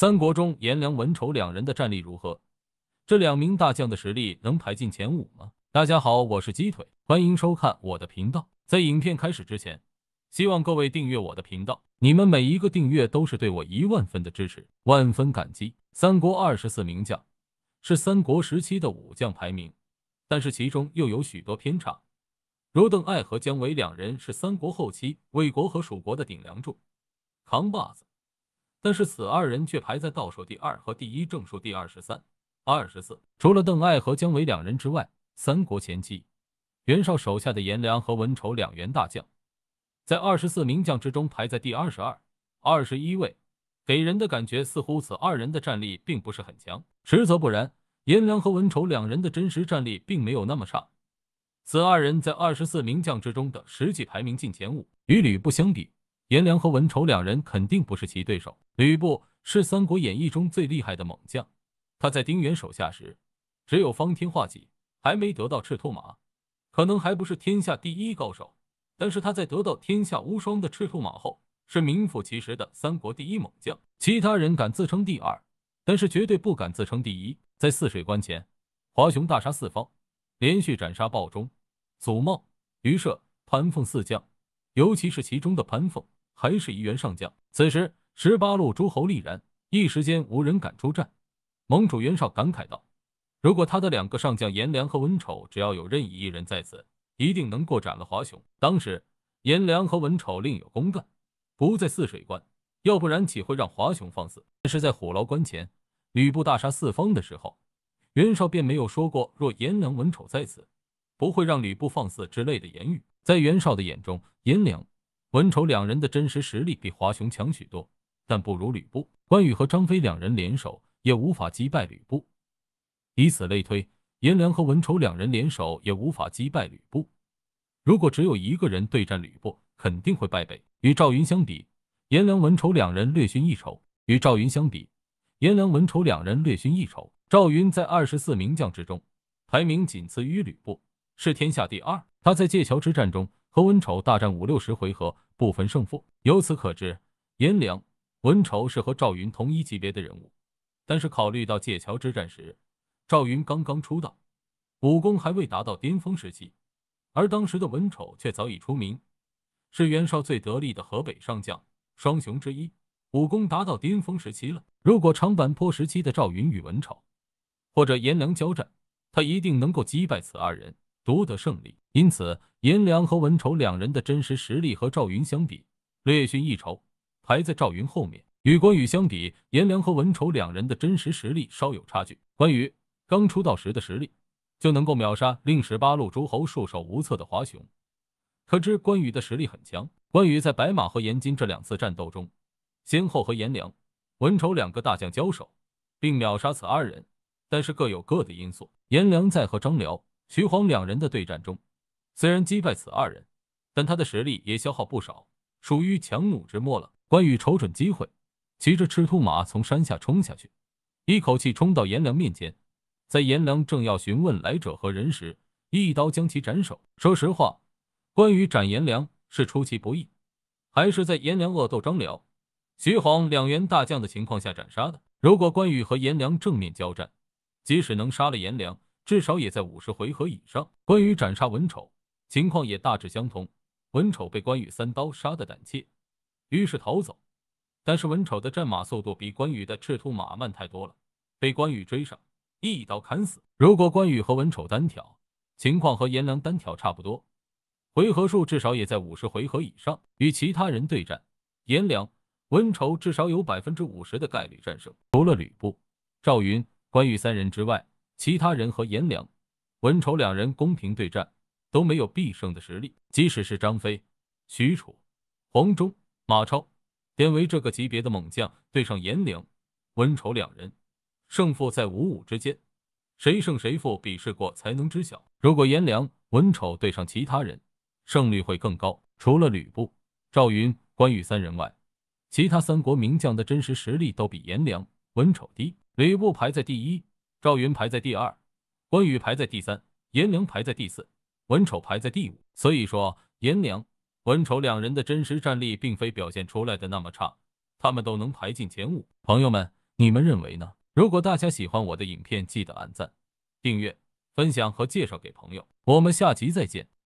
三国中，颜良、文丑两人的战力如何？这两名大将的实力能排进前五吗？大家好，我是鸡腿，欢迎收看我的频道。在影片开始之前，希望各位订阅我的频道，你们每一个订阅都是对我一万分的支持，万分感激。三国二十四名将是三国时期的武将排名，但是其中又有许多偏差，如邓艾和姜维两人是三国后期魏国和蜀国的顶梁柱、扛把子。但是此二人却排在倒数第二和第一正数第二十三、二十四。除了邓艾和姜维两人之外，三国前期袁绍手下的颜良和文丑两员大将，在二十四名将之中排在第二十二、二十一位，给人的感觉似乎此二人的战力并不是很强。实则不然，颜良和文丑两人的真实战力并没有那么差。此二人在二十四名将之中的实际排名进前五，与吕布相比。颜良和文丑两人肯定不是其对手。吕布是《三国演义》中最厉害的猛将，他在丁原手下时，只有方天画戟，还没得到赤兔马，可能还不是天下第一高手。但是他在得到天下无双的赤兔马后，是名副其实的三国第一猛将。其他人敢自称第二，但是绝对不敢自称第一。在汜水关前，华雄大杀四方，连续斩杀鲍忠、祖茂、于涉、潘凤四将，尤其是其中的潘凤。还是一员上将。此时，十八路诸侯立然，一时间无人敢出战。盟主袁绍感慨道：“如果他的两个上将颜良和文丑只要有任意一人在此，一定能够斩了华雄。”当时，颜良和文丑另有公干，不在汜水关，要不然岂会让华雄放肆？但是在虎牢关前，吕布大杀四方的时候，袁绍便没有说过若颜良文丑在此，不会让吕布放肆之类的言语。在袁绍的眼中，颜良。文丑两人的真实实力比华雄强许多，但不如吕布。关羽和张飞两人联手也无法击败吕布。以此类推，颜良和文丑两人联手也无法击败吕布。如果只有一个人对战吕布，肯定会败北。与赵云相比，颜良、文丑两人略逊一筹。与赵云相比，颜良、文丑两人略逊一筹。赵云在二十四名将之中排名仅次于吕布，是天下第二。他在界桥之战中。和文丑大战五六十回合不分胜负，由此可知，颜良、文丑是和赵云同一级别的人物。但是考虑到界桥之战时，赵云刚刚出道，武功还未达到巅峰时期，而当时的文丑却早已出名，是袁绍最得力的河北上将，双雄之一，武功达到巅峰时期了。如果长坂坡时期的赵云与文丑或者颜良交战，他一定能够击败此二人，夺得胜利。因此，颜良和文丑两人的真实实力和赵云相比，略逊一筹，排在赵云后面；与关羽相比，颜良和文丑两人的真实实力稍有差距。关羽刚出道时的实力，就能够秒杀令十八路诸侯束手无策的华雄，可知关羽的实力很强。关羽在白马和颜金这两次战斗中，先后和颜良、文丑两个大将交手，并秒杀此二人，但是各有各的因素。颜良在和张辽、徐晃两人的对战中，虽然击败此二人，但他的实力也消耗不少，属于强弩之末了。关羽瞅准机会，骑着赤兔马从山下冲下去，一口气冲到颜良面前。在颜良正要询问来者何人时，一刀将其斩首。说实话，关羽斩颜良是出其不意，还是在颜良恶斗张辽、徐晃两员大将的情况下斩杀的。如果关羽和颜良正面交战，即使能杀了颜良，至少也在五十回合以上。关羽斩杀文丑。情况也大致相同，文丑被关羽三刀杀得胆怯，于是逃走。但是文丑的战马速度比关羽的赤兔马慢太多了，被关羽追上，一刀砍死。如果关羽和文丑单挑，情况和颜良单挑差不多，回合数至少也在五十回合以上。与其他人对战，颜良、文丑至少有百分之五十的概率战胜。除了吕布、赵云、关羽三人之外，其他人和颜良、文丑两人公平对战。都没有必胜的实力。即使是张飞、许褚、黄忠、马超、典韦这个级别的猛将，对上颜良、文丑两人，胜负在五五之间，谁胜谁负，比试过才能知晓。如果颜良、文丑对上其他人，胜率会更高。除了吕布、赵云、关羽三人外，其他三国名将的真实实力都比颜良、文丑低。吕布排在第一，赵云排在第二，关羽排在第三，颜良排在第四。文丑排在第五，所以说颜良、文丑两人的真实战力，并非表现出来的那么差，他们都能排进前五。朋友们，你们认为呢？如果大家喜欢我的影片，记得按赞、订阅、分享和介绍给朋友。我们下集再见。